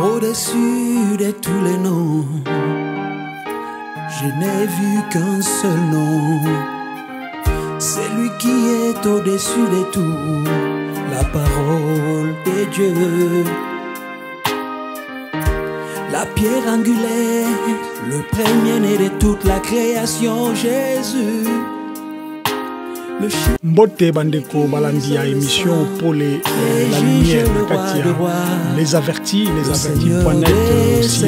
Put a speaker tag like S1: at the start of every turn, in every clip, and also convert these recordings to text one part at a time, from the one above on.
S1: Au-dessus de tous les noms, je n'ai vu qu'un seul nom. C'est lui qui est au-dessus de tout, la parole des Dieu. La pierre angulaire, le premier-né de toute la création, Jésus mbote bandeko balandi ya émission pour les euh, la lumière les avertis les avertisnet euh, aussi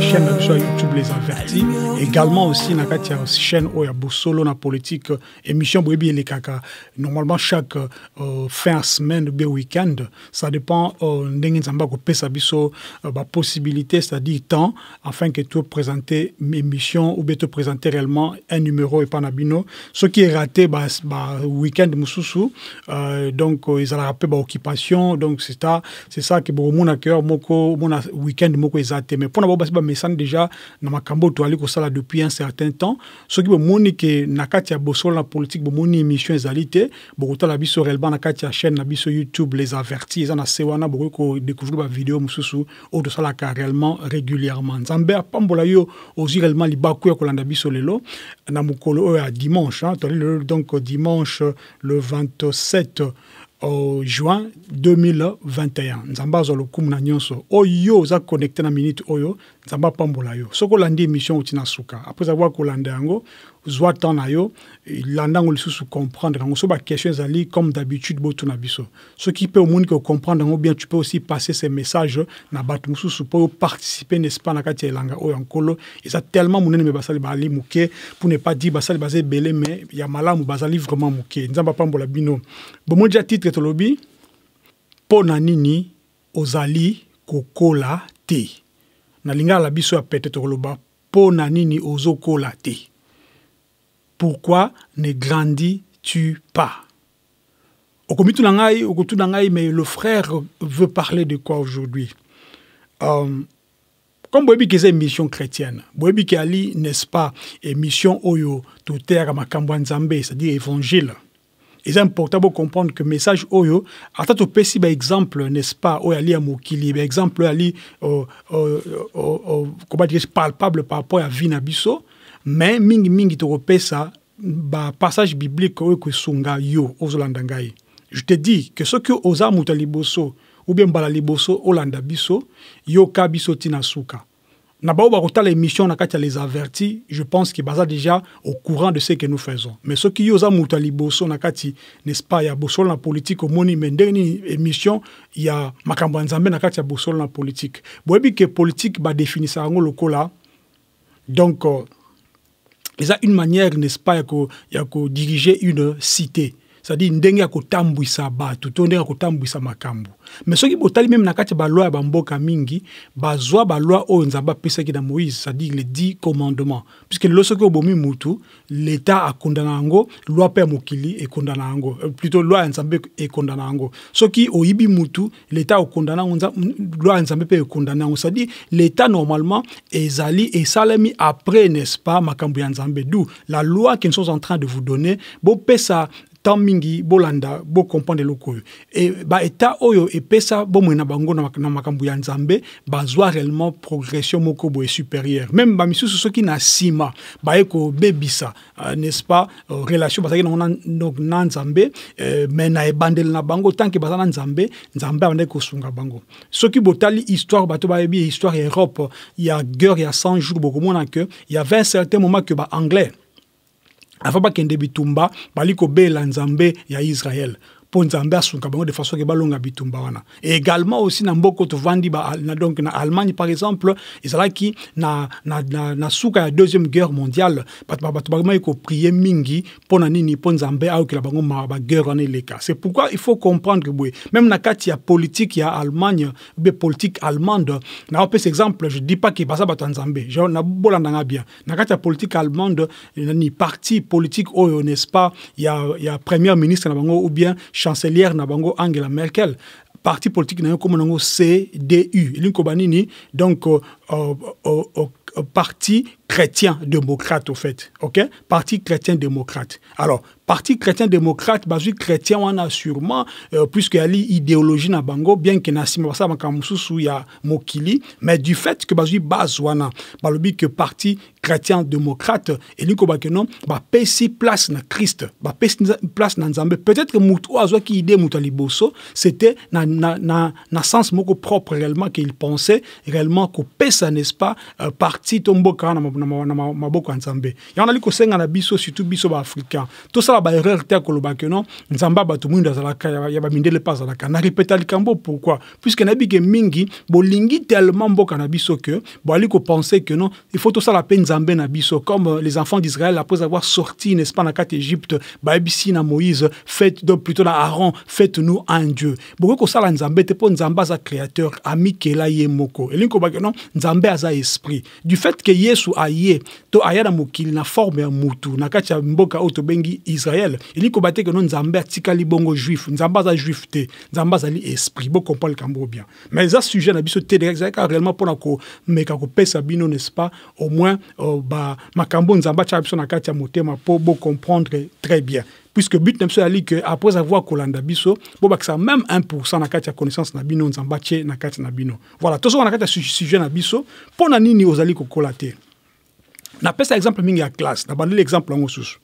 S1: chaîne euh, youtube les avertis également aussi na kati ya chaîne oyo ya bosolo na politique émission les elekaka normalement chaque fin de semaine bien week-end ça dépend euh, ndenge nzambe akopesa biso c'est-à-dire temps afin que mes émission ou bien présenter réellement un numéro et pas na bino soki erate ba, ba euh, weekend mususu euh, euh, ils bah, donc ont rappelé donc ça. c'est ça est bon moko weekend moko eza te mais pour bao basi bamesani déjà na makambo to depuis un certain temps soki qui que na la politique bomoni émission biso réellement chaîne na youtube les avertis eza se wana de la réellement régulièrement yo aussi réellement la kolanda biso lelo na mukolo dimanche hein. donc dimanche le 27 au juin 2021 nzambe azwa lokumuna nyonso oyo za connecté na minute oyo nzambe pambola yo soki mission, mission oti suka après avoir kolanda yango zwa temps na yo landango lisusu comprendre yango so bakestion ezali comme d'habitude botuna biso soki mpe omoni ke ocomprendre yango bien tu peux aussi passer ces messages na bato mosusu mpo oyo participe n'est ce pas na kati ya elanga oyo ya nkolo eza tellement monene me basali bali moke pour ne pas dire basali baza ebele me ya malamu bazali vraiment moke nzambe apambola bino bomoi dia titre tolobi mpo na nini ozali kokola te na lingala biso ya pete tokoloba mpo na nini ozokola te pourquoi ne grandis-tu pas mais le frère veut parler de quoi aujourd'hui euh, comme boyebi que c'est une mission chrétienne vous que ali n'est-ce pas mission, oyo à makambo en nzambe c'est-à-dire évangile est important comprendre que message oyo ata par exemple, n'est-ce pas oyo ali à exemple baexemple oyo ali comment dire palpable par rapport à vie na mais mingi mingi me mingimingi ba passage biblique oyo ekosunga yo ozolanda ngai je te dis que soki oza moto ya liboso ou bien mbala liboso olanda biso yoka biso ntina suka na baoyo bakotala émission na kati ya les avertis je pense que baza déjà au courant de ce que nous faisons mais soki yo oza moto ya liboso na kati n'est-ce pas ya bosolo na politike omoni me ndenge nini émission ya makambo ya nzambe na kati ya bosolo na politike boyebi ke politike badéfinisa yango lokola donc euh, a une manière n'est-ce pas de diriger une cité cest dit dire ndenge ya kotambwisa bato to ndenge ya kotambwisa makambo mais soki botali meme na kati ya balwa ya bamboka mingi bazwa balwa oyo nzambe apesaki na moïse ça dit les dix commandements puisque lelo soki obomi mutu l'état a yango loi mpe ya mokili ekondana yango euh, plutôt loi ya nzambe ekondana yango soki oyibi mutu l'état okondana yango lwa ya nzambe mpe ekondana yango cest à l'état normalement ezali esalemi après n'est-ce pas makambo nzambe dou la loi que nous sommes en train de vous donner bopesa temps mingi bolanda bocomprendre eloko oyo e, baétat oyo epesa bomoi na bango na makambo ya nzambe bazwa réellement progression moko boye supérieure même bamisusu soki na nsima baye kobebisa uh, n'est-ce pas uh, relation bazalaki nango na nzambe uh, mai na ebandeli na bango tanke baza na nzambe nzambe abandaki kosunga bango soki botali histoire bato bayebi histoire ya europe ya guerre ya 100 jours bokomona ke ya 20 certain moment ke baanglais afa bakende bitumba bali kobela nzambe ya israele mpo nzambe asunga bango de façon ke balonga bitumba wana e également aussi na mboka tovandi bah, donc na allemagne par exemple ezalaki na, na, na, na suka ya deuxième guerre mondiale bato bakomaki koprie mingi mpo na nini mpo nzambe aokela bango ma baguerre wana eleka c'est pourquoi il faut comprendre boye même na kati ya politique ya allemagne be politique allemande naopesa exemple je dis pas ke baza bato ya nzambe nabolandanga bien na kati ya politique allemande ni parti politique oyo n'est ce pas ya, ya premier ministre na bango ou bien chancelière na angela merkel parti politique na comme cdu donc euh, euh, euh, parti chrétien démocrate au fait ok parti chrétien démocrate alors parti chrétien démocrate bazwi chrétien wana sûrement euh, puisque yali idéologie na bango bien ke na nsima basala makambo mosusu ya mokili mais du fait ke bazwi base wana balobi ke parti chrétien démocrate elingi koyeba ke non bapesi place na christ bapesi place na nzambe peut-être motu oyo azwaki idée moto ya liboso c'était na, na, na, na sens moko propre réellement qu'il pensait réellement kopesa n'est-ce pas euh, parti to mboka na maboko ya nzambe yango nali kosenga na biso surtout biso baafricain tosa ba baerreur te ya koloba ke non nzambe bato mwindo azalaka ya bamindele mpe azalaka na répéta likambo pourquoi puiske nayebi mingi bolingi tellement mboka na biso ke boali kopense ke non il faut tosala mpe nzambe na biso comme euh, les enfants d'israël après avoir sorti n'est-ce pas na kati égypte bayebisi na moïse fait donc plutôt na aaron faites nous un dieu bokoki kosala nzambe te mpo nzambe aza créateur amikela ye moko elingi koloba ke non nzambe aza esprit du fait que yesu aye to aya na mokili na forme ya mutu na kati ya mboka oyo tobengi Israël il combattait que non Nzambe atikali bongo juif Nzambe za juif te Nzambe za li esprit bon comprend le cambo bien mais ça sujet na biso te direct car réellement pour na ko mais ka ko pesa bino n'est-ce pas au moins euh, ba makambo Nzambe cha biso na kati ya ma pour bon comprendre très bien puisque but na biso ezali que après avoir kolanda biso bobakisa même 1 na kati ya connaissance na bino nzambe atie na kati na bino voilà tozoka na kati ya sujet na biso mpo na nini ozali kokola te napesa exemple mingi ya classe nabaleli exemple yango susu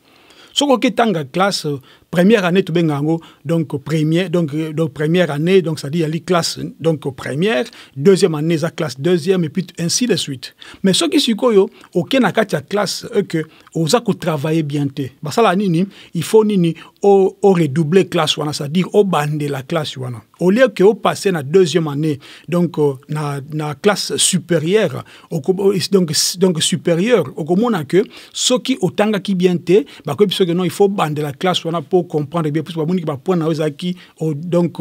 S1: soko tanga classe première année tu bengango donc première donc, euh, donc première année donc ça dit dire classe donc première deuxième année ça classe deuxième et puis ainsi de suite mais soki sikoyo oke na kati ya classe eke euh, oza travailler bien te basala nini il faut nini redoubler classe wana dire au bande la classe wana au lieu que au passé na deuxième année donc euh, na na classe supérieure donc donc supérieure na que soki qui bien te parce bah, que non il faut bander la classe wana pour comprendre bien parce que bah, va prendre na qui donc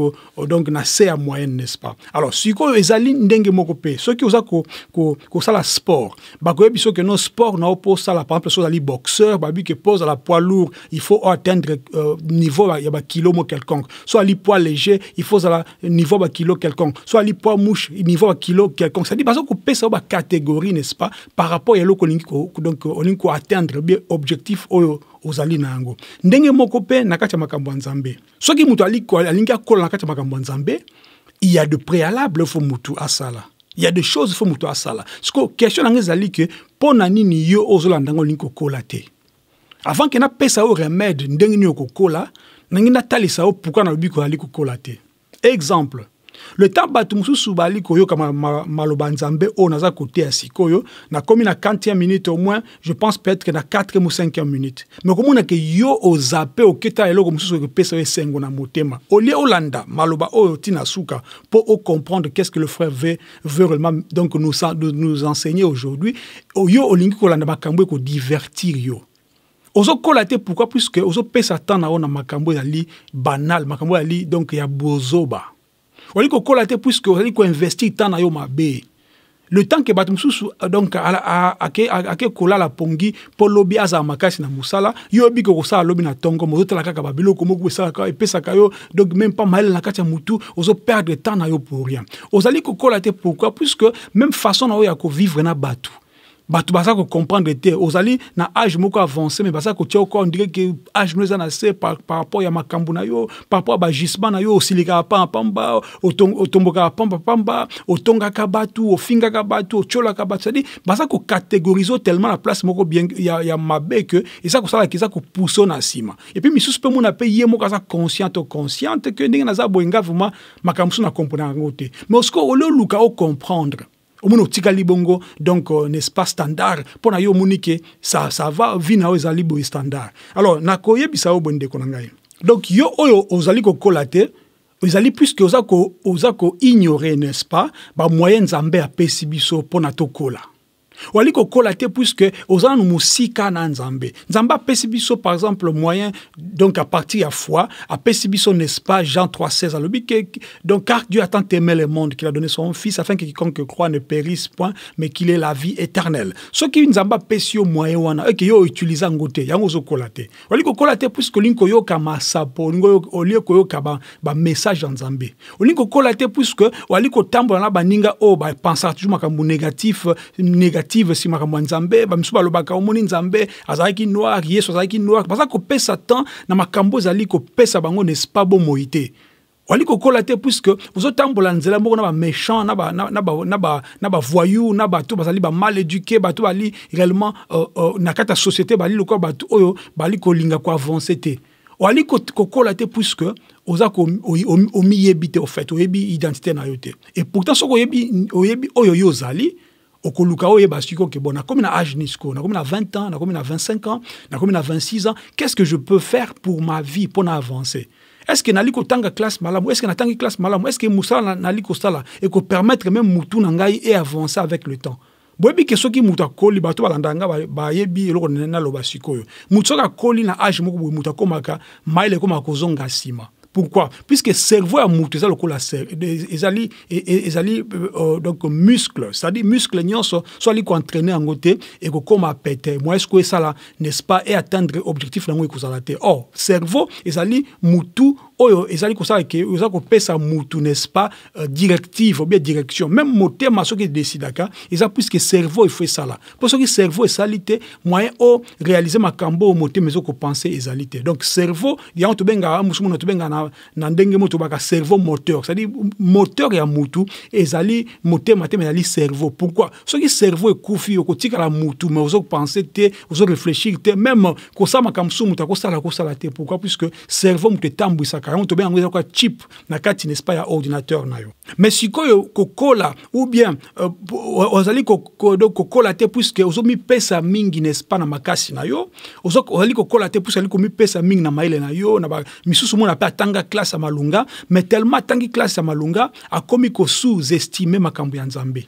S1: donc na c à moyenne n'est-ce pas alors les ezali ndenge moko mpe soki oza la sport bakoyebi que que non sport na pour ça la par exemple soit ozali boxeur bah, qui pose à la poids lourd il faut atteindre euh, niveau il ya kilo mo quelconque soit les poids léger il faut bazala niveau ya bakilo quelconque so ali poids mouche niveau ya bakilo quelconque cetadire baza kopesa yo bacatégorie n'est ce pas par rapport ya eloko olingi donc olingi koatteindre bien objectif oyo ozali na yango ndenge moko mpe na kati ya makambo ya nzambe soki moto alingi akola na kati ya makambo ya nzambe il y a de préalable fo motu asala il y a des choses fo motu asala siko question nango ezali ke mpo na nini yo ozolanda yango olingi kokola te avant ke napesa yo remède ndenge nini okokola nangi natalisa yo pourkui nalobi koyali kokola te exemple le temps bato mosusu koyo kama malobanzambe nzambe oyo oh, côté koteya sikoyo nakomi na 40e minute au moins je pense peut-être na 4e ou 5e minute a que yo o keta elo eloko mosusu okopesa yo sengo na motema olie olanda maloba o oh, ntina suka o comprendre qu'est-ce que le frère veut, veut réellement donc nous, nous enseigner aujourd'hui yo olingi kolanda makambo divertir yo ozokola te pourquoi puisque ozopesa temps na yo na makambo ezali banal makambo ezali donc ya bozoba ozali kokola te puisque ozali koinvestir temps na yo mabe le temps ke bato mosusu euh, donc ake kolala pongi mpo lobi azala makasi na mosala yo obiki kosala lobi na ntongo ma ozotala kaka babiloko moko esalaka epesaka yo donc même pas mayele na kati ya motu ozoperdre temps na yo pour rien ozali kokola te pourquoi puisque même façon na oyo ya kovivre na bato bato baza kocomprendre te ozali na age moko avance me baza kotia okor ndireke age no eza na se par, par rapport ya makambo na yo par rapport ya bagissement na yo osilikaka pampamba otombokaka pampapamba otongaka bato ofingaka bato otyolaka bato cestadi baza kocatégorise tellement na place moko bien ya, ya mabe ke eza kosalaka eza kopousse na nsima epuis misusu mpe mona mpe ye moko aza consciente oconsciente ke ndenge naza boyenga vraiment makambo mosusu na komponaka yango te mais osiko ololuka ocomprendre omoni otikali bongo donc euh, n'est-ce pas standard mpo na yo omoni ke ça, ça va vi na yo ezali boye standard alors nakoyebisa yo boye ndeko na ngai donc yo oyo ozali kokola te ezali puiske oza koignore ko n'est-ce pas bamoyen nzambe apesi biso mpo na tokola wali te puisque oza na mosika na nzambe nzambe apesi par exemple moyen donc à partir à foi apesi biso n'est-ce pas jean 316 alobi ke donc car dieu a tant aimé le monde qu'il a donné son fils afin que quiconque croit ne périsse point mais qu'il ait la vie éternelle soki nzambe apesi yo moyen wana eke yo utilize yango te yango ozokola te wali kokola te puisque olingi koyoka masapo olingi koyoka bamessage ya nzambe olingi kokola te puisque wali kotambola na baninga oyo bapensaka toujours makambo négatif négatif active simakambo ya nzambe bamisusu balobaka omoni nzambe azalaki noir yesu azalaki noir baza kopesa temps na makambo ezali kopesa bango nest pas bomoi te wali kokola te puiske ozotambola nzela moko na baméchant na bavoyou na bato bazali bamal éduqué bato ali réellement na kati ya société bali lokola bato oyo bali kolinga koavance te wali kokola te puisque oza omiyebi te ofait oyebi identité na yo et pourtant soki oyebi oyo yo ozali okoluka oyeba siko ke bon nakomi na age nisco nakomi na 20 ans nakomi na 25 ans nakomi na 26 ans qu'est-ce que je peux faire pour ma vie pour na avancer est-ce que nali kotanga classe malamu est-ce que natangi classe malamu est-ce que mosala nali kosala permettre même mutu na ngai e avancer avec le temps boyebi ke soki moto akoli bato balandaka nga bayebi eloko naloba sikoyo moto soki akoli na age moko boye moto akomaka mayele ekomaka kozonga nsima pourquoi Puisque cerveau ya moto eza lokola ezali, ezali euh, donc muscle c'est-à-dire muscle nyonso qu'on ali koentraîne yango te ce que ça là? n'est ce pas Et atteindre objectif na yango ekozala te or cerveau ezali motu oyo ezali kosala ke oza kopesa mutu n'est-ce pas euh, directive ou bien direction même motema soki edesidaka eza puiske cerveau efo esala mpo soki cerveau esali te moyen orealize makambo oyo motema ezokopense ezali te donc cerveau yango tobengaka mosu mona tobengaka na, na ndenge mo tobaka cerveau moteur cetadire moteur ya mutu ezali motema te ma ezali cerveau pourquoi soki cerveau ekufi okotikala mutu ma ozopense te ozorefléchir te même kosala makambo so mutu akosala kosala te pourquoi puiske cerveau mutu etambwisaka kaka yango tobenga yango eza kaka chip na kati n'est ce pas ya ordinateur na yo mais sikoyo kokola ou bien euh, ozali kokola te puiske ozomipesa mingi n'est ce pas na makasi na yo ozali kokola te puiske ali komipesa mingi na mayele na yo na misusu mona mpe atanga classe ya malunga mais tellement atangi classe ya malunga akomi kosous-estime makambo ya nzambe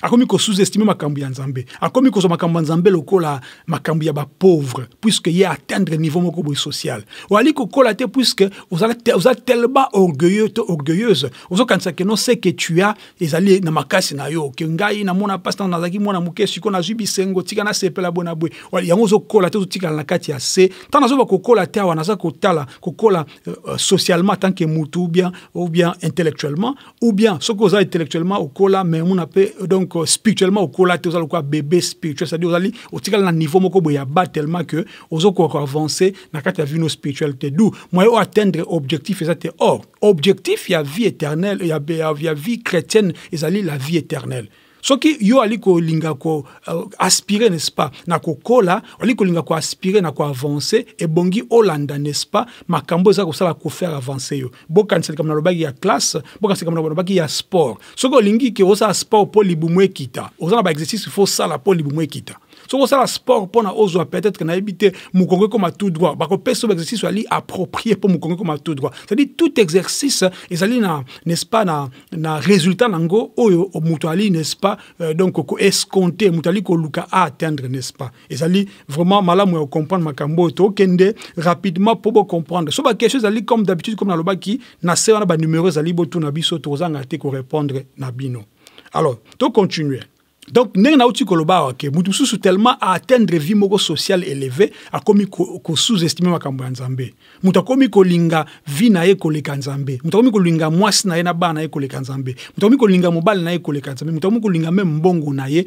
S1: akomi kosous-estime makambo ya nzambe akomi kozwa makambo ya nzambe lokola makambo ya pauvre puisque ye atteindre niveau moko boye social oali kokola te puiske oza tellement orgueilleux to orgueilleuse ozokanisa ke non se que tu as ezali na makasi na yo ke ngai namona pasta ntango nazalaki mwana moke sikoyo nazwi bisengo tika nasepela Ou na ya yango ozokola te ozotikala na kati ya se ntango nazoba kokola te awa naza kotala kokola euh, euh, socialement tant que motu ou bien ou bien intellectuellement ou bien soki oza intellectuellement okola mais mona pe donc donc spirituellement okola te ozala lokola bébé spirituel c'est-à-dire au niveau moko ba tellement que ozokoka avancer na dans la vie spirituelle. spirituel moi du moyen atteindre objectif ça te or objectif a vie éternelle ya, y la vie chrétienne ezali la vie éternelle soki yo ali kolinga koaspire euh, uh, n'est-ce pas na kokola ali kolinga koaspire na koavance ebongi olanda n'est-ce pas makambo eza kosala kofaire avance yo bokaniselekama nalobaki ya classe bokaniselekama nalobaki ya sport soki olingi ke ozala sport mpo libumu ekita oza na baexercice fo sala mpo libumu ekita soki osala sport pona ozwa peut-être nayebi te mokongo ekoma tout droit bakopesa so exercice ali approprié pour mokongo koma tout droit c'est-à-dire tout exercice ezali na n'est-ce pas na, na résultat nango oyo moto ali n'est-ce pas euh, donc mutali ko ali à atteindre n'est-ce pas ezali vraiment malamu ya comprendre makambo to kende rapidement comprendre bocomprendre so chose ali comme d'habitude comme na nalobaki na se wana banumero ezali na biso tozanga te répondre na bino alors continuer donc ndenge nauti koloba awa ke mutu mosusu tellement atteindre vie moko sociale élevée komi ko sous estimer makambo ya nzambe moto komi kolinga vie na kolekanzambe. koleka nzambe linga akomi kolinga moisi na ye na ba na ye koleka nzambe kolinga mobile na ye koleka nzambe moto même mbongo na ye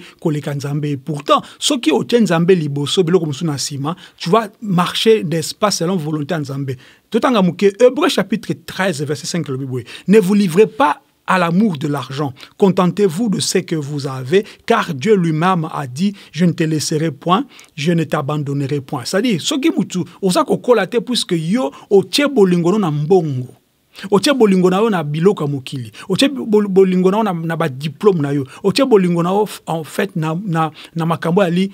S1: nzambe pourtant soki otie nzambe liboso beloko mosusu na tu vas marcher d'espace selon volonté ya nzambe totanga gamouke hebreu chapitre 13 verset 5 le bible ne vous livrez pas à l'amour de l'argent. Contentez-vous de ce que vous avez, car Dieu lui-même a dit, je ne te laisserai point, je ne t'abandonnerai point. C'est-à-dire, ce qui mutu, ozakokolate puisque yo au bolingo na mbongo. otie bolingo na yo na biloko mokili otie bolingo na yo na, na badiplome na yo otie bolingo na en fait na, na, na makambo ali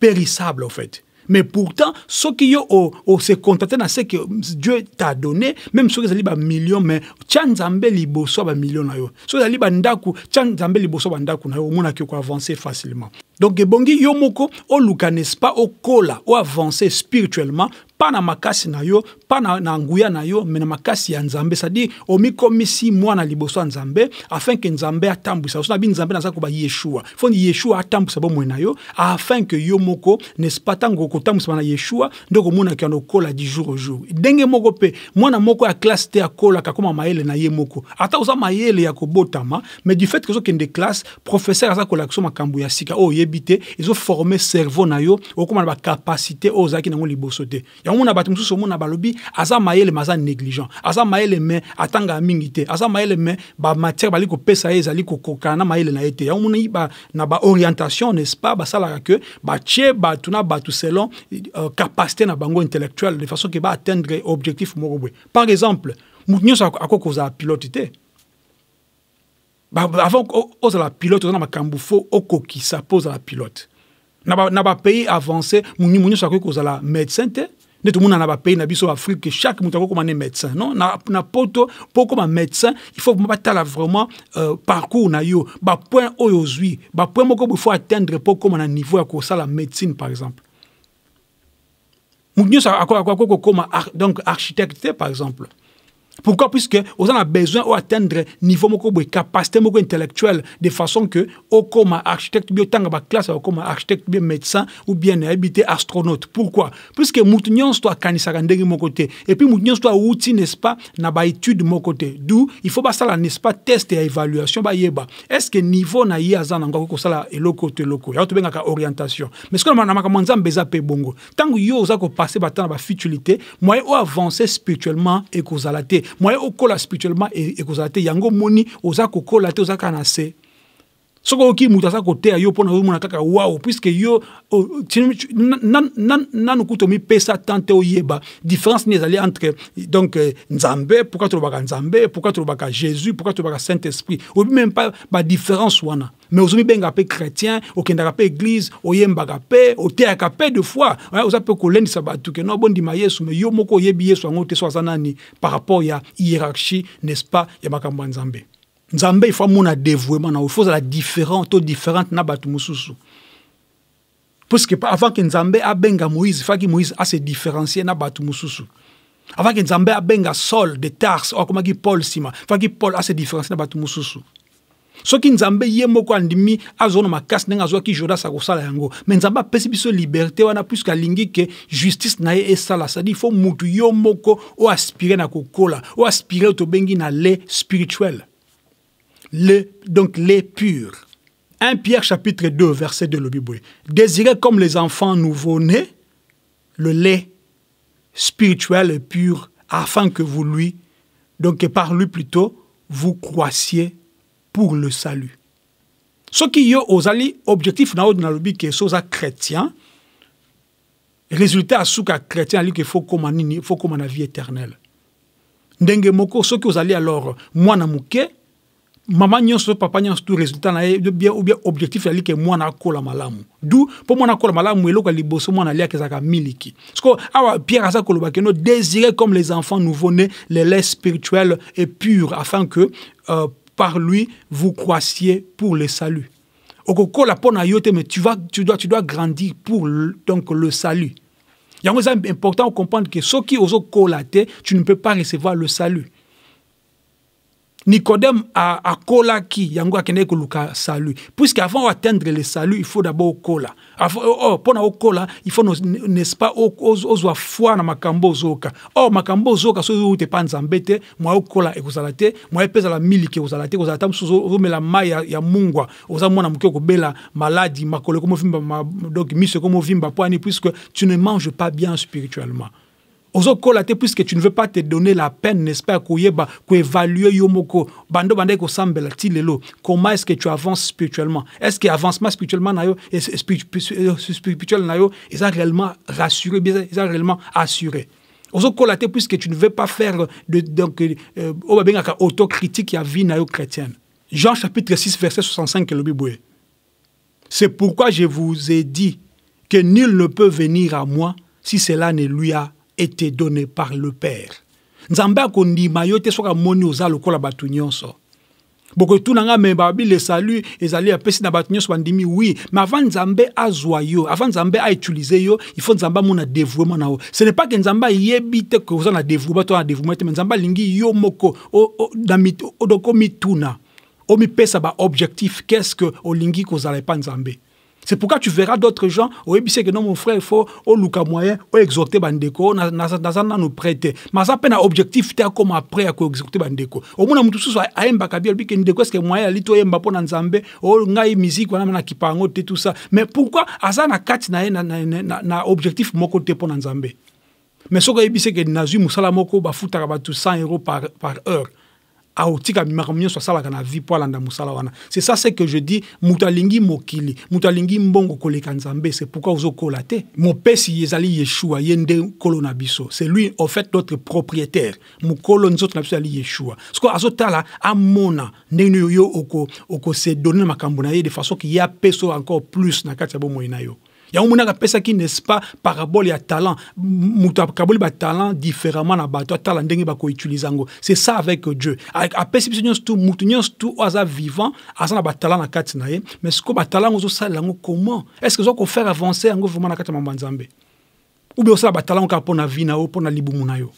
S1: périssable en fait mais pourtant soki yo ose contenté na ce que dieu t'a donné même soki ezali bamillion mais tia nzambe liboso ya bamillion na yo soki ezali bandako tia nzambe liboso ya bandako na yo omonaki koavance facilement donc ebongi yo moko oluka n'est ce pas okola oavance spirituellement mpa na makasi na yo Pana na, na nguya na yo me makasi ya nzambe cestadire omikomisi mwana liboso ya nzambe afin ke nzambe atambwisa saso na bi nzambe naza koba yeshua foni yeshua atambwisa bomoi na yo afin ke yo moko nest pas ntango okotambwisama na yeshua nde komonaka yana okola di jour au jour ndenge moko mwana moko ya classe te akolaka koma mayele na ye moko ata oza mayele ya kobotama mais du fait ke ozokende classe professeur aza kolakisa so makambo ya sika oyo oh, oyebi te ezoforme cerveau na yo okoma na capacité oyo oh, ozalaki nango liboso te yango mona bato mosusu omona balobi aza mayelema aza négligent aza mayeleme atangaka mingi te aza mayeleme bamatière bali kopesa ye ezali kokokana na mayele na ye te yango moni ba, na baorientation n'est-ce pas basalaka ke batie bato na bato selon euh, capacité na bango intellectuelle de façon ke baatteindre objectif moko boye par exemple moto nyonso akoki kozala pilote te avant ozala pilote oza na makambo fo okokisa mpo ozala pilote na bapays ba avancé moto nyonso akoki kozala médecin te Ne nde tomonana bapays na biso afrique chaque moto comme un médecin non na, na poto comme un médecin il faut batala vraiment euh, parcours na yo bapoint point ozwi bapoint moko boye faut atteindre mpo comme un niveau ça la médecine par exemple quoi quoi comme donc architecte par exemple pourquoi Puisque on a besoin d'atteindre niveau moko de capacité moko intellectuelle de façon que au comme architecte bio ba classe au comme architecte bien médecin ou bien habité astronaute. Pourquoi Puisque moutunion soit kanisa kandenge mon côté et puis moutunion soit outil n'est-ce pas na ba étude mon côté. D'où il faut pas ça n'est-ce pas test et évaluation ba yeba. Est-ce que niveau na yaza na ngako et eloko te loko. Ya tobenga ka orientation. Mais ce que na maka manza mbeza pe bongo. Tango yo za ko passer ba temps ba futilité, moi ou avancer spirituellement et kozala moyen okola spirituellement ekozala te yango omoni oza kokola te oza kaka na se soki oki moto aza koteya yo mpona omona kaka wao puiske yo nanu kutu omipesa tan te oyeba différence nini ezali entre donc eh, nzambe pourkui tolobaka nzambe pourkui tolobaka jésus pourkui tolobaka saint esprit oyebi même pas badifférence wana mais ozomibenga mpe chrétien okendaka mpe église oyembaka mpe oteyaka mpe de fois eh, oza mpe kolendisa bato ke no bondima yesu mais yo moko oyebi yesu yango te so aza nani par rapport ya hiérarchie n'est ce pas ya makambo ya nzambe nzambe il faut amona dévouement na yo il faut ozala différent to différente na bato mosusu parce que avant ke nzambe abenga moïse faki moïse ase différencier na bato mosusu avant ke nzambe abenga saul de tars oyo oh, akomaki paul nsima faki paul ase différencier na bato mosusu soki nzambe ye moko andimi azwa na makasi ndenge azwaki jodas akosala yango me nzambe apesi biso liberté wana puiske alingi ke justice na ye esala sadi fo mutu yo moko oaspire na kokola oaspire oyo tobengi na le spirituel le donc lait pur 1 Pierre chapitre 2, verset de l'Obiboué. Désirez comme les enfants nouveau-nés le lait spirituel et pur, afin que vous lui, donc par lui plutôt, vous croissiez pour le salut. ce qui est objectif na oyo nalobi ke so oza chrétien résultat asuka ya chrétien comment ni faut comment la vie éternelle ndenge moko soki osali alors mwana muke Maman nyonso papa nyonso tout résultat na ye bien ou bien objectif ezali ke mwana akola malamu du pour mwana akola malamu eloko ya liboso mwana aliaka ezalaka miliki parceque awa pierre aza koloba keno désirer comme les enfants nouveau-nés les lait spirituels et purs, afin que euh, par lui vous croissiez pour le salut Okoko la pona yote mais tu, vas, tu, dois, tu dois grandir pour le, donc le salut yango eza important comprendre que qui osent te tu ne peux pas recevoir le salut Nicodème a, a kola qui yango akende koluka salut puisqu'avant d'atteindre le salut il faut d'abord avant oh, oh pona okola il faut n'est-ce pas ozwa foi na makambo zoka or makambo zoka, so te pas nzambe te mwa okola ekozala te mwa epesala miliki ekozala te ekozala ta mosusu ozomela mai ya, ya mungwa oza mwana moke okobela maladi makolo ma, ma miso ekomofimba vimba pwani, puisque tu ne manges pas bien spirituellement aux autres puisque tu ne veux pas te donner la peine n'est-ce pas qu'on évalue bando comment est-ce que tu avances spirituellement est-ce que avancement spirituellement euh, spirituel naio est réellement rassuré bien réellement assuré aux autres puisque tu ne veux pas faire de, donc la euh, autocritique vie chrétienne jean chapitre 6 verset 65 le Bible c'est pourquoi je vous ai dit que nul ne peut venir à moi si cela ne lui a était donné par le Père. nzambe akondima mayote Mayote, que oza lokola nyonso les babi le salut ezali apesi na bato nyonso bandimi oui. mais avant nzambe azwa yo avant nzambe autilize yo il faut dévouement ce n'est pas que yebite que dévouement to dévouement mais nzambe yo moko donc pesa objectif qu'est ce que vous kozala pas nzambe c'est pourquoi tu verras d'autres gens, oui, c'est que non, mon frère, il faut, au Luka moyen, au exhorter Bandeko, dans nous prêter. Mais ça, peine objectif, tu comme après, à exhorter Bandeko. Au moins, on tous à Mbakabia, puis que est-ce que moyen, ali, toi, Mbapon, Zambé, au Ngai, musique, on a un Kipango, tout ça. Mais pourquoi, à ça, na kat, na, na, na, na, objectif, mon côté, pour en Mais ce que je dis, c'est que Nazu, Moussala Moko, bafouta, tout 100 euros par, par heure. aotika bimaka nyonso asalaka na vie mpo alanda mosala wana c'est ça ce que je dis moto alingi mokili moto alingi mbongo koleka nzambe c'est pourquoi ozokola te mopesi ezali yeshua ye nde nkolo na biso c'est lui en fait notre propriétaire mokolo nzoto na biso ezali yeshua soko azotala amona ndenge nini yo okose oko donne na makambo na ye de façon ke ye apeso encore plus na kati ya bomoi na yo yango monaka apesaki nest pas parabole ya talent moto akaboli batalent différemment na bato atala ndenge bakoutilize yango c'est ça avec dieu apesi biso nyonso tu motu nyonso tu oyo aza vivant aza na batalent na kati na ye mais sikoyo batalent yango ozosalela yango comment est ce que oza kofaire avancer yango vraiment na kati ya mambo nzambe ou bien osala batalent yango kaka mpo na vie na yo mpo na libumu na yo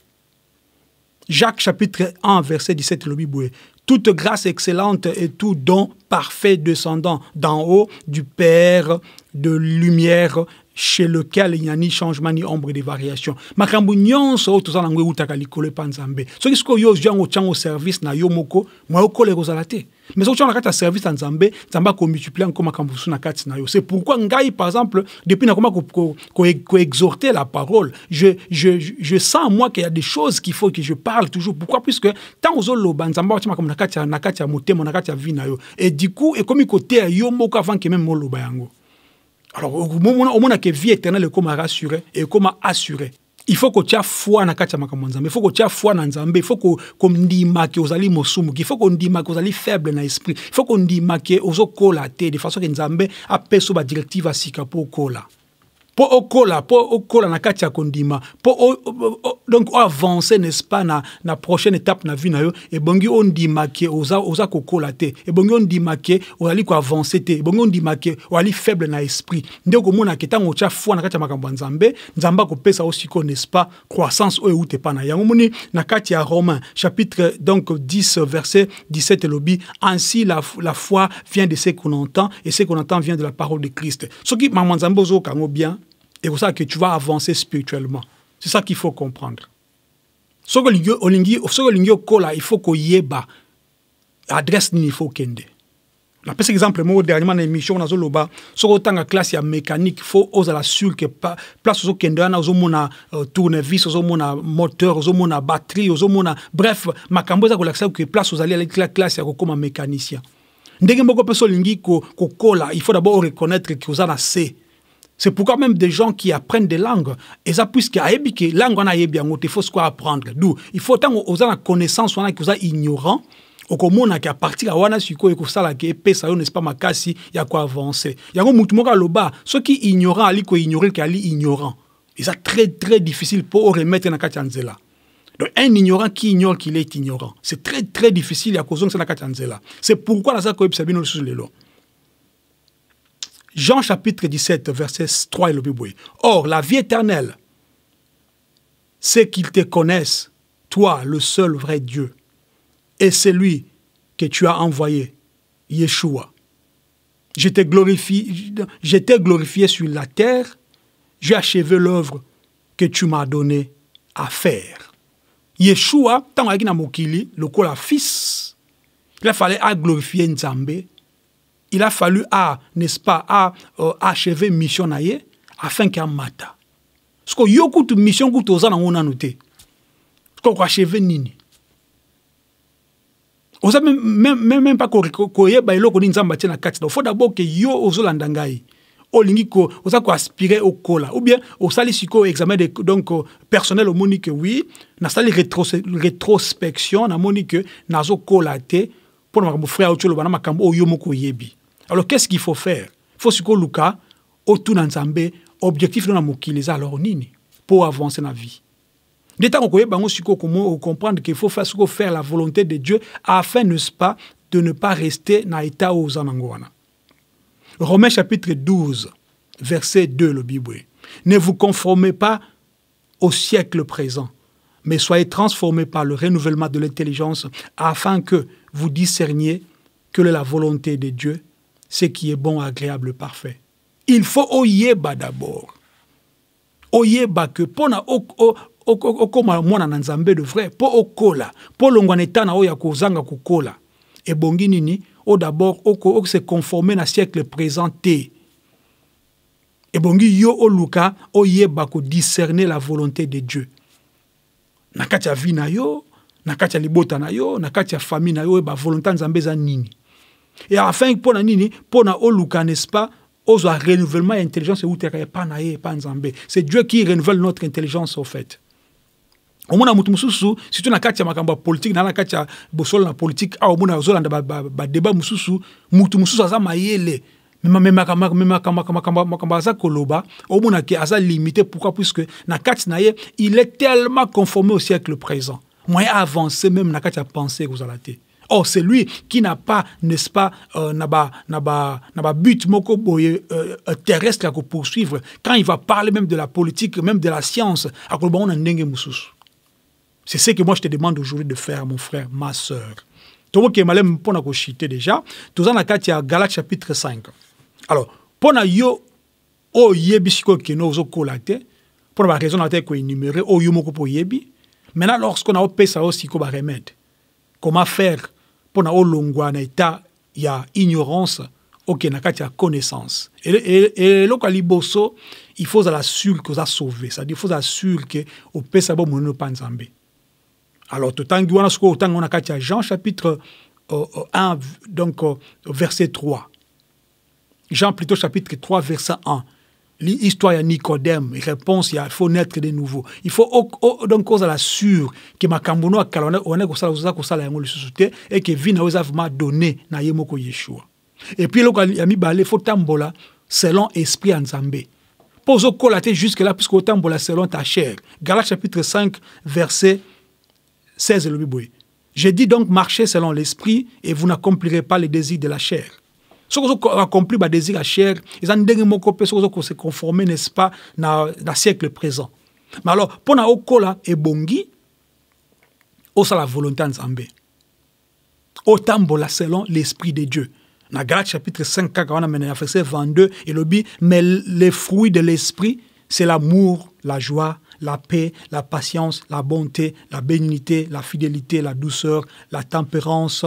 S1: jacques chapitre 1 verset 17 elobi boye toute grâce excellente et tout don parfait descendant d'en haut du Père de lumière chez lequel il n'y a ni changement ni ombre de variation Makambu nyonso oyo toza nango ewutaka likolo epa nzambe soki que yo ozwi chango service na yo moko mwa yokolela ekozala te mais soki otiango na service ya nzambe nzambe akomultiplie yango makambo na kati na yo c'est pourquoi ngai par exemple depuis na koexhorter ko, ko, ko la parole je, je, je, sens moi qu'il y a des choses qu'il faut que je parle toujours pourquoi puisque tant ntango ozoloba nzambe tu makambo na kati ya moté, na kati ya vie na yo et du coup ekomi koteya yo moko avant ke meme oloba yango alors omonaka vie éternel ekomaka assuré ekoma assuré il faut kotia foi na kati ya makambo ya nzambe il faut kotia foi na nzambe il faut kondimake ozali mosumuki il faut kondimake ozali faible na esprit il faut kondimake ozokola te de façon ke nzambe apesa o badirective asika mpo okola po okola po okola na kati ya kondima mpo donc oavance n'est-ce pas na, na prochaine étape na vie na yo ebongi ondima ke oza, oza kokola te ebongi ondima ke ozali koavance te ebongi ondima ozali faible na esprit nde okomonake ntango otya foi na kati ya makambo ya nzambe nzambe akopesa yo sikoyo n'est-ce pas croissance oyo euti na yango moni na kati ya romain chapitre donc 10 verset 17 elobi ainsi la, la foi vient de ce qu'on entend et ce qu'on entend vient de la parole de christ soki makambo ya nzambe ozoyoka bien et pour ça que tu vas avancer spirituellement. C'est ça qu'il faut comprendre. soko olingi olingi soko olingi okola il faut koyeba adresse nini ifo okende napesaki exemple moko dernièrement na dans oyo nazoloba soki otanga classe ya mécanique fo ozala sur que place ozokende wana ozomona uh, tournevis ozomona moteur ozomona batterie ozomona bref makambo eza kolakisa ke place ozali alekila classe ya kokóma mécanicien ndenge moko mpe so olingi kokola ko il faut d'abord reconnaître ke oza na se c'est pourquoi même des gens qui apprennent des langues, et ça puisque ayebi que langue on a il faut ce apprendre. D'où il faut tant aux la connaissance on a que ça a okomona ke Il y a sikoyo ekosalaka epesa yo nesipa makasi ya koavance yango motu bas ceux soki ignorant ali ignorer, qui ali ignorant Et ça, très très difficile pour remettre na kati ya Donc, un ignorant qui ignore qu'il est ignorant. C'est très, très difficile à cause de ça. C'est pourquoi la Zakoïb Sabino le sous les lois. Jean chapitre 17, verset 3 et le Biboué. Or, la vie éternelle, c'est qu'ils te connaissent, toi, le seul vrai Dieu, et celui que tu as envoyé, Yeshua. Je t'ai glorifié, glorifié sur la terre, j'ai achevé l'œuvre que tu m'as donnée à faire. Yeshua, tant qu'il a mokili, le fils, il fallait fallu glorifier Nzambe, il a fallu à n'est-ce pas à euh, achever mission na afin qu'à mata ce que yo kutu mission kutu oza on a noté ce que achever nini oza même même même pas koyeba eloko nini nzambe nzamba na kati donc faut d'abord que yo ndangai o lingi ko aspirer au cola ou bien osali sikoyo examen de, donc personnel au monique oui na sali rétro rétrospection namoni monique na te mpo pour makambo frère au oloba na makambo oyo moko yebi alors qu'est-ce qu'il faut faire Il Luka, objectif na la le alors pour avancer la vie qu'il faut faire faire la volonté de dieu afin nest pas de ne pas rester dans l'état aux oza Romains chapitre 12 verset 2 le Bible. ne vous conformez pas au siècle présent mais soyez transformés par le renouvellement de l'intelligence afin que vous discerniez que la volonté de dieu ce qui est bon, agréable, parfait. Il faut oyeba d'abord. Oyeba que pona okoma mwana na nzambe de vrai po okola po longwa tana etana oyo ya kozanga e bongi nini o d'abord se conformer na siècle présent Et bongi yo oluka oyeba discerner la volonté de dieu na kati vina na yo na kati libota na yo na kati ya na yo Eba volonté nzambe nini et afin que nini mpona oluka n'est ce pas qui renouvellement intelligence ou pas politique, pas c'est dieu qui renouvelle notre intelligence au fait une politique mosusu surtout na politique, ya ah, makambo une politique, nous na une politique, na une politique omona ozolanda une politique, motu mosusu une politique, koloba limité pourquoi puisque na il est tellement conformé au siècle présent moyen avancé même na penser vous une, or lui qui n'a pas n'est-ce pas euh, n'a pas but euh, euh, terrestre à poursuivre quand il va parler même de la politique même de la science à on c'est ce que moi je te demande aujourd'hui de faire mon frère ma sœur tokokema lem mpo na koshite déjà toza na kati ya galate chapitre 5 alors pour na yo oyo oyebi sikoyo okende ozokola raison mpo na qu'il na te koénumere oyo oh, yo moko po maintenant lorsqu'on a opesa yo sikoyo remède, comment faire pour olongwa na y a ignorance okende na kati ya connaissance Et e, e, ya liboso il faut ozala sur ke oza sauve il faut que sur ke opesa bomonene pa alors totangi wana temps otangi a kati jean chapitre 1 euh, euh, donc euh, verset 3 jean plutôt chapitre 3 verset 1 l'histoire ya Nicodème réponse il faut naître de nouveau il faut donc cause donc que sur que ma ça, On est on ça kosala ça, lisusu ça, et que vie na yo eza vraiment donné na ye yeshua et puis y il a mis il faut tambola selon esprit en zambé. mpo au te jusque là puisque tambola selon ta chair Galates chapitre 5 verset 16 le biboué. je dis donc marchez selon l'esprit et vous n'accomplirez pas les désirs de la chair soki ozoaccompli badésir ya chair eza ndenge moko que vous vous se conformé, n'est-ce pas dans le siècle présent mais alors pour na okola ebongi la volonté ya nzambe tambola selon l'esprit de dieu na Galates, chapitre 5 mena verset 22 dit mais les fruits de l'esprit c'est l'amour la joie la paix, la patience, la bonté, la bénignité, la fidélité, la douceur, la tempérance,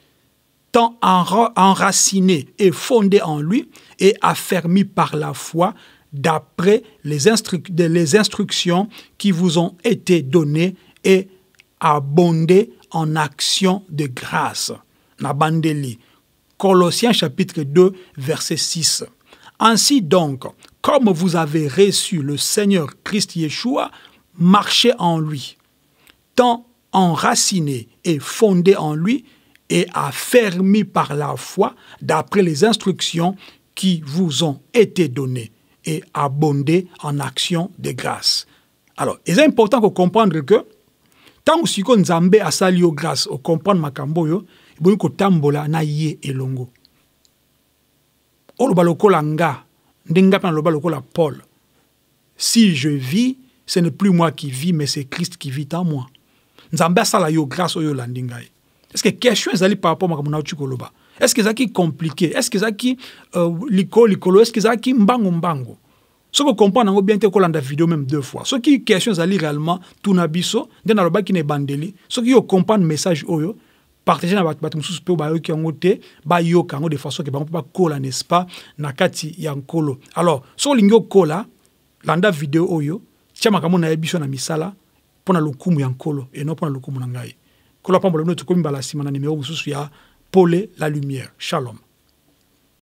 S1: tant enraciné et fondé en lui et affermi par la foi d'après les, instructions qui vous ont été données et abondé en action de grâce. Nabandeli. Colossiens chapitre 2, verset 6. Ainsi donc, comme vous avez reçu le Seigneur Christ Yeshua, marchez en lui, tant enraciné et fondé en lui et fermé par la foi d'après les instructions qui vous ont été données et abondées en actions de grâce. Alors, il est important de comprendre que tant que nous avons sali grâce, au comprendre makambo yo, il avons tambola na ye elongo. Oloba nga, Paul. Si je vis, ce n'est plus moi qui vis, mais c'est Christ qui vit en moi. Nous a sala yo grâce oyo landingai. Est-ce que question ezali par rapport makambo Est-ce que ça qui compliqué Est-ce que qui eske ezalaki euh, Est-ce que eske qui mbango mbangu soki okomprendre yango bien te la vidéo même deux fois soki question ezali réellement na biso nde nalobaki na bandeli soki yo okomprendre message oyo partager na peu ba mpe bayoki yango ba yo yango de façon que bango pas cola n'est-ce pas na kati ya nkolo alors soki lingo cola landa vidéo oyo tia kamona na biso na misala pona na lokumu ya nkolo et mpo na lokumu na ngai kolapambola tokomi mbala la lumière shalom